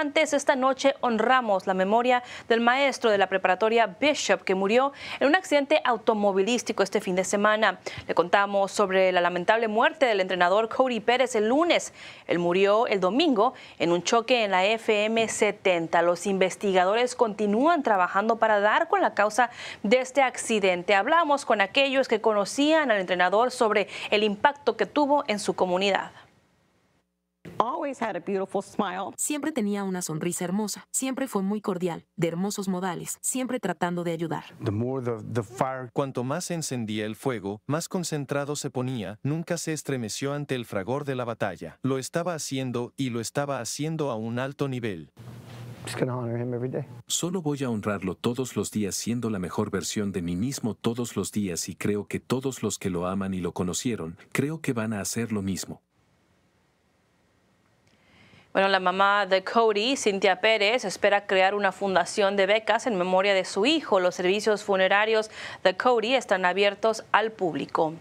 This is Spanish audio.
Antes, esta noche honramos la memoria del maestro de la preparatoria Bishop que murió en un accidente automovilístico este fin de semana. Le contamos sobre la lamentable muerte del entrenador Cody Pérez el lunes. Él murió el domingo en un choque en la FM 70. Los investigadores continúan trabajando para dar con la causa de este accidente. Hablamos con aquellos que conocían al entrenador sobre el impacto que tuvo en su comunidad. Siempre tenía una sonrisa hermosa, siempre fue muy cordial, de hermosos modales, siempre tratando de ayudar. Cuanto más se encendía el fuego, más concentrado se ponía, nunca se estremeció ante el fragor de la batalla. Lo estaba haciendo y lo estaba haciendo a un alto nivel. Solo voy a honrarlo todos los días siendo la mejor versión de mí mismo todos los días y creo que todos los que lo aman y lo conocieron, creo que van a hacer lo mismo. Bueno, la mamá de Cody, Cintia Pérez, espera crear una fundación de becas en memoria de su hijo. Los servicios funerarios de Cody están abiertos al público.